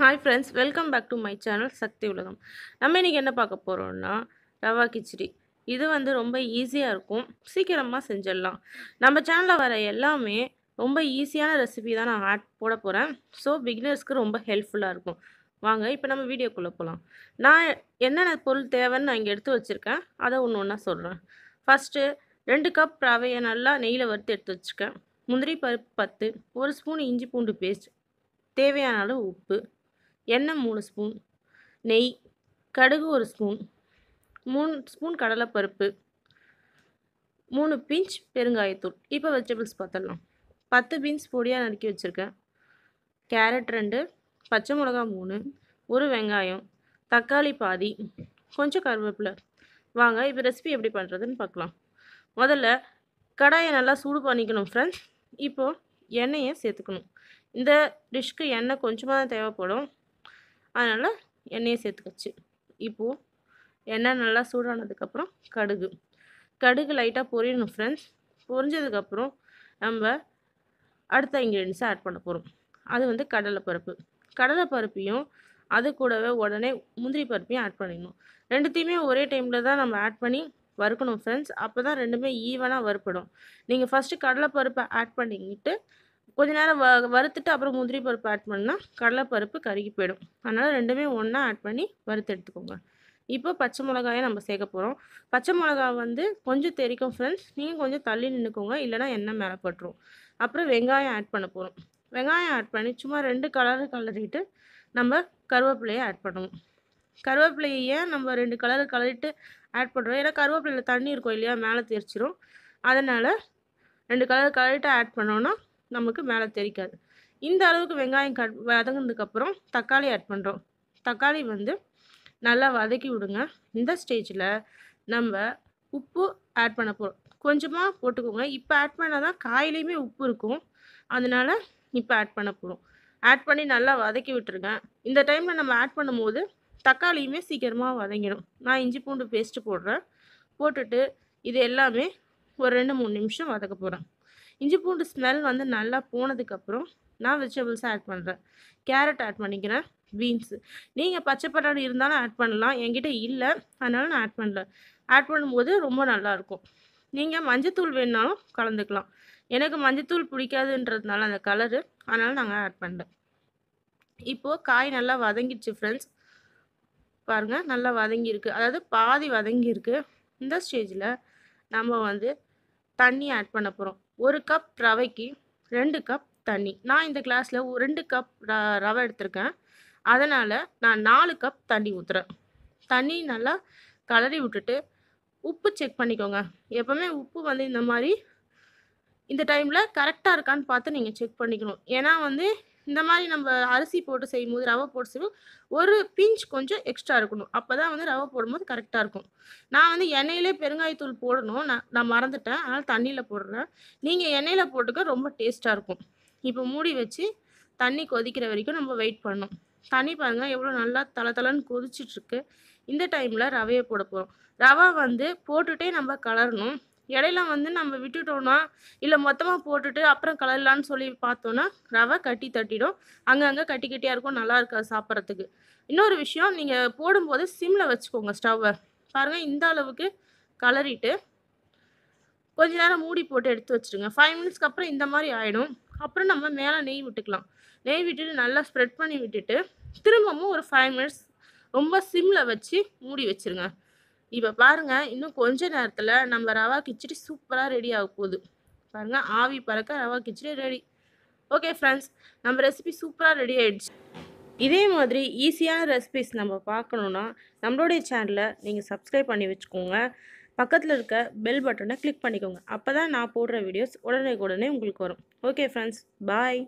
hi friends welcome back to my channel Sakthi Ulagam நம்ம இன்றைக்கி என்ன பார்க்க போகிறோம்னா ரவா கிச்சடி இது வந்து ரொம்ப ஈஸியாக இருக்கும் சீக்கிரமாக செஞ்சிடலாம் நம்ம சேனலில் வர எல்லாமே ரொம்ப ஈஸியான ரெசிபி தான் நான் ஆட் போட போகிறேன் ஸோ பிகினர்ஸ்க்கு ரொம்ப ஹெல்ப்ஃபுல்லாக இருக்கும் வாங்க இப்போ நம்ம வீடியோக்குள்ளே போகலாம் நான் என்னென்ன பொருள் தேவைன்னு நான் இங்கே எடுத்து வச்சுருக்கேன் அதை ஒன்று ஒன்றா சொல்கிறேன் ஃபஸ்ட்டு ரெண்டு கப் ரவையை நல்லா நெய்யில் வறுத்து எடுத்து வச்சுருக்கேன் முந்திரி பருப்பு பத்து ஒரு ஸ்பூன் இஞ்சி பூண்டு பேஸ்ட் தேவையான அளவு உப்பு எண்ணெய் மூணு ஸ்பூன் நெய் கடுகு ஒரு ஸ்பூன் மூணு ஸ்பூன் கடலைப்பருப்பு மூணு பிஞ்ச் பெருங்காயத்தூள் இப்போ வெஜிடபிள்ஸ் பார்த்துடலாம் பத்து பீன்ஸ் பொடியாக நறுக்கி வச்சுருக்கேன் கேரட் ரெண்டு பச்சை மிளகா மூணு ஒரு வெங்காயம் தக்காளி பாதி கொஞ்சம் கருவேப்பிலை வாங்க இப்போ ரெசிபி எப்படி பண்ணுறதுன்னு பார்க்கலாம் முதல்ல கடாயை நல்லா சூடு பண்ணிக்கணும் ஃப்ரெண்ட்ஸ் இப்போது எண்ணெயை சேர்த்துக்கணும் இந்த டிஷ்க்கு எண்ணெய் கொஞ்சமாக தான் தேவைப்படும் அதனால் எண்ணெயை சேர்த்துக்கச்சு இப்போது எண்ணெய் நல்லா சூடானதுக்கப்புறம் கடுகு கடுகு லைட்டாக பொரியணும் ஃப்ரெண்ட்ஸ் பொரிஞ்சதுக்கப்புறம் நம்ம அடுத்த இன்க்ரீடியன்ஸை ஆட் பண்ண போகிறோம் அது வந்து கடலைப்பருப்பு கடலைப்பருப்பையும் அது கூடவே உடனே முந்திரி பருப்பையும் ஆட் பண்ணிடணும் ரெண்டுத்தையுமே ஒரே டைமில் தான் நம்ம ஆட் பண்ணி வறுக்கணும் ஃப்ரெண்ட்ஸ் அப்போ தான் ரெண்டுமே ஈவனாக வறுப்படும் நீங்கள் ஃபஸ்ட்டு கடலைப்பருப்பை ஆட் பண்ணிக்கிட்டு கொஞ்ச நேரம் வ வறுத்துட்டு அப்புறம் முந்திரி பருப்பு ஆட் பண்ணால் கடலைப்பருப்பு கருகி போயிடும் அதனால் ரெண்டுமே ஒன்றா ஆட் பண்ணி வறுத்து எடுத்துக்கோங்க இப்போ பச்சை மிளகாயை நம்ம சேர்க்க போகிறோம் பச்சை மிளகா வந்து கொஞ்சம் தெரிக்கும் ஃப்ரெண்ட்ஸ் நீங்கள் கொஞ்சம் தள்ளி நின்றுக்கோங்க இல்லைனா எண்ணெய் மேலே பட்டுரும் அப்புறம் வெங்காயம் ஆட் பண்ண போகிறோம் வெங்காயம் ஆட் பண்ணி சும்மா ரெண்டு கலரு கலரிட்டு நம்ம கருவேப்பிலையை ஆட் பண்ணுவோம் கருவேப்பிலையை நம்ம ரெண்டு கலரு கலரிட்டு ஆட் பண்ணுறோம் ஏன்னா கருவேப்பிலையில் தண்ணி இருக்கும் இல்லையா மேலே தெரிச்சிடும் அதனால் ரெண்டு கலர் கலரிட்டு ஆட் பண்ணோன்னா நமக்கு மேலே தெரிக்காது இந்த அளவுக்கு வெங்காயம் கட் வதங்கினதுக்கப்புறம் தக்காளி ஆட் பண்ணுறோம் தக்காளி வந்து நல்லா வதக்கி விடுங்க இந்த ஸ்டேஜில் நம்ம உப்பு ஆட் பண்ண போகிறோம் கொஞ்சமாக போட்டுக்கோங்க இப்போ ஆட் பண்ணால் தான் காயிலையுமே உப்பு இருக்கும் அதனால் இப்போ ஆட் பண்ண போகிறோம் ஆட் பண்ணி நல்லா வதக்கி விட்டுருங்க இந்த டைமில் நம்ம ஆட் பண்ணும்போது தக்காளியுமே சீக்கிரமாக வதங்கிடும் நான் இஞ்சி பூண்டு பேஸ்ட்டு போடுறேன் போட்டுட்டு இது எல்லாமே ஒரு ரெண்டு மூணு நிமிஷம் வதக்க போகிறேன் இஞ்சி பூண்டு ஸ்மெல் வந்து நல்லா போனதுக்கப்புறம் நான் வெஜிடபிள்ஸை ஆட் பண்ணுறேன் கேரட் ஆட் பண்ணிக்கிறேன் பீன்ஸு நீங்கள் பச்சை பட்டாணி இருந்தாலும் ஆட் பண்ணலாம் என்கிட்ட இல்லை அதனால் நான் ஆட் பண்ணல ஆட் பண்ணும்போது ரொம்ப நல்லாயிருக்கும் நீங்கள் மஞ்சத்தூள் வேணுனாலும் கலந்துக்கலாம் எனக்கு மஞ்சத்தூள் பிடிக்காதுன்றதுனால அந்த கலரு அதனால் நாங்கள் ஆட் பண்ணல இப்போது காய் நல்லா வதங்கிடுச்சு ஃப்ரெண்ட்ஸ் பாருங்கள் நல்லா வதங்கியிருக்கு அதாவது பாதி வதங்கியிருக்கு இந்த ஸ்டேஜில் நம்ம வந்து தண்ணி ஆட் பண்ண போகிறோம் ஒரு கப் ரவைக்கு ரெண்டு கப் தண்ணி நான் இந்த கிளாஸில் ரெண்டு கப் ரவை எடுத்திருக்கேன் அதனால் நான் நாலு கப் தண்ணி ஊற்றுறேன் தண்ணி நல்லா கலரி விட்டுட்டு உப்பு செக் பண்ணிக்கோங்க எப்போவுமே உப்பு வந்து இந்த மாதிரி இந்த டைமில் கரெக்டாக இருக்கான்னு பார்த்து நீங்கள் செக் பண்ணிக்கணும் ஏன்னா வந்து இந்த மாதிரி நம்ம அரிசி போட்டு செய்யும் போது ரவை போட்டு செய்யும் ஒரு பிஞ்ச் கொஞ்சம் எக்ஸ்ட்ரா இருக்கணும் அப்போ தான் வந்து ரவை போடும்போது கரெக்டாக இருக்கும் நான் வந்து எண்ணெயிலே பெருங்காயத்தூள் போடணும் நான் நான் மறந்துட்டேன் அதனால் தண்ணியில் போடுறேன் நீங்கள் எண்ணெயில் போட்டுக்க ரொம்ப டேஸ்ட்டாக இருக்கும் இப்போ மூடி வச்சு தண்ணி கொதிக்கிற வரைக்கும் நம்ம வெயிட் பண்ணணும் தண்ணி பாருங்கள் எவ்வளோ நல்லா தலை தலைன்னு கொதிச்சிட்ருக்கு இந்த டைமில் ரவையை போட போகிறோம் ரவை வந்து போட்டுகிட்டே நம்ம கலரணும் இடையில வந்து நம்ம விட்டுட்டோன்னா இல்லை மொத்தமாக போட்டுட்டு அப்புறம் கலர்லான்னு சொல்லி பார்த்தோன்னா ரவை கட்டி தட்டிடும் அங்கங்கே கட்டி கட்டியாக இருக்கும் நல்லா இருக்காது சாப்பிட்றதுக்கு இன்னொரு விஷயம் நீங்கள் போடும்போது சிம்மில் வச்சுக்கோங்க ஸ்டவ்வை பாருங்கள் இந்த அளவுக்கு கலரிட்டு கொஞ்ச நேரம் மூடி போட்டு எடுத்து வச்சுருங்க ஃபைவ் மினிட்ஸ்க்கு அப்புறம் இந்த மாதிரி ஆகிடும் அப்புறம் நம்ம மேலே நெய் விட்டுக்கலாம் நெய் விட்டுட்டு நல்லா ஸ்ப்ரெட் பண்ணி விட்டுட்டு திரும்பவும் ஒரு ஃபைவ் மினிட்ஸ் ரொம்ப சிம்மில் வச்சு மூடி வச்சுருங்க இப்போ பாருங்கள் இன்னும் கொஞ்ச நேரத்தில் நம்ம ரவா கிச்சடி சூப்பராக ரெடி ஆக போகுது பாருங்கள் ஆவி பறக்க rava kichadi ready okay friends நம்ம ரெசிபி சூப்பராக ரெடி ஆகிடுச்சு இதே மாதிரி ஈஸியான ரெசிபிஸ் நம்ம பார்க்கணுன்னா நம்மளுடைய சேனலை நீங்கள் சப்ஸ்கிரைப் பண்ணி வச்சுக்கோங்க பக்கத்தில் இருக்க பெல் பட்டனை கிளிக் பண்ணிக்கோங்க அப்போ தான் நான் போடுற வீடியோஸ் உடனே உடனே உங்களுக்கு வரும் ஓகே ஃப்ரெண்ட்ஸ் பாய்